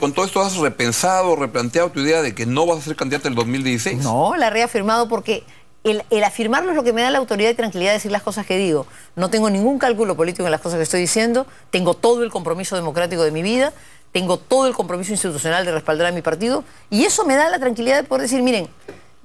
con todo esto has repensado, replanteado tu idea de que no vas a ser candidata el 2016? No, la he reafirmado porque el, afirmarlo es lo que me da la autoridad y tranquilidad de decir las cosas que digo. No tengo ningún cálculo político en las cosas que estoy diciendo, tengo todo el compromiso democrático de mi vida, tengo todo el compromiso institucional de respaldar a mi partido y eso me da la tranquilidad de poder decir, miren,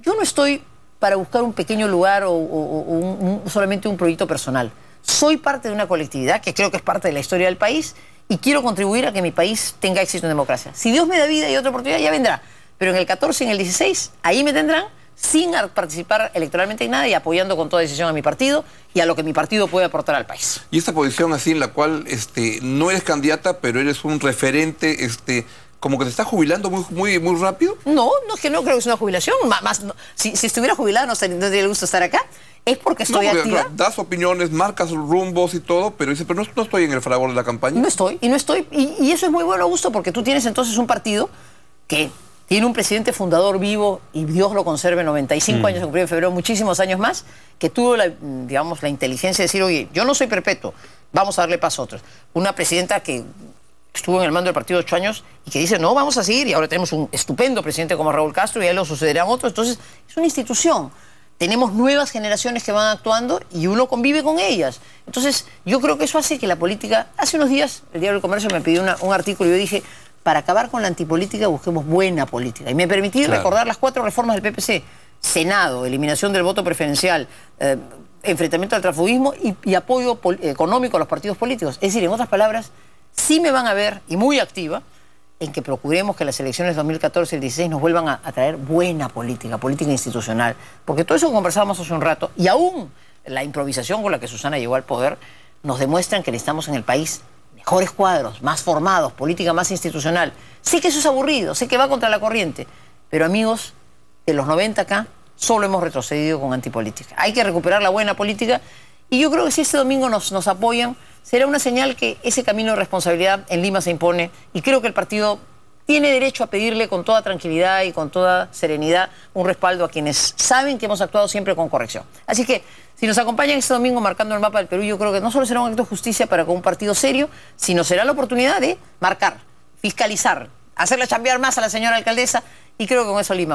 yo no estoy para buscar un pequeño lugar o, solamente un proyecto personal. Soy parte de una colectividad que creo que es parte de la historia del país y quiero contribuir a que mi país tenga éxito en democracia. Si Dios me da vida y otra oportunidad, ya vendrá. Pero en el 14, y en el 16, ahí me tendrán sin participar electoralmente en nada y apoyando con toda decisión a mi partido y a lo que mi partido puede aportar al país. Y esta posición así en la cual este, no eres candidata, pero eres un referente, este, como que te estás jubilando muy, muy, muy rápido. No, no es que no creo que sea una jubilación. Más, si, estuviera jubilada no, no tendría gusto estar acá. ¿Es porque estoy no, activa? das opiniones, marcas rumbos y todo, pero dice, pero no, estoy en el fragor de la campaña. No estoy, y no estoy. Y, eso es muy bueno, gusto porque tú tienes entonces un partido que tiene un presidente fundador vivo y Dios lo conserve 95 mm. años, cumplió en febrero, muchísimos años más, que tuvo la, digamos, la inteligencia de decir, oye, yo no soy perpetuo, vamos a darle paso a otros. Una presidenta que estuvo en el mando del partido ocho años y que dice, no, vamos a seguir, y ahora tenemos un estupendo presidente como Raúl Castro y a lo sucederán otros, entonces es una institución tenemos nuevas generaciones que van actuando y uno convive con ellas. Entonces, yo creo que eso hace que la política... Hace unos días, el Diario del Comercio me pidió un artículo y yo dije, para acabar con la antipolítica busquemos buena política. Y me permití recordar las cuatro reformas del PPC. Senado, eliminación del voto preferencial, eh, enfrentamiento al transfugismo y apoyo económico a los partidos políticos. Es decir, en otras palabras, sí me van a ver, y muy activa, en que procuremos que las elecciones 2014 y 16 nos vuelvan a, traer buena política, política institucional. Porque todo eso conversábamos hace un rato y aún la improvisación con la que Susana llegó al poder nos demuestran que necesitamos en el país mejores cuadros, más formados, política más institucional. Sé que eso es aburrido, sé que va contra la corriente, pero amigos, de los 90 acá solo hemos retrocedido con antipolítica. Hay que recuperar la buena política y yo creo que si este domingo nos apoyan será una señal que ese camino de responsabilidad en Lima se impone y creo que el partido tiene derecho a pedirle con toda tranquilidad y con toda serenidad un respaldo a quienes saben que hemos actuado siempre con corrección. Así que si nos acompañan este domingo marcando el mapa del Perú, yo creo que no solo será un acto de justicia para con un partido serio, sino será la oportunidad de marcar, fiscalizar, hacerle chambear más a la señora alcaldesa y creo que con eso Lima.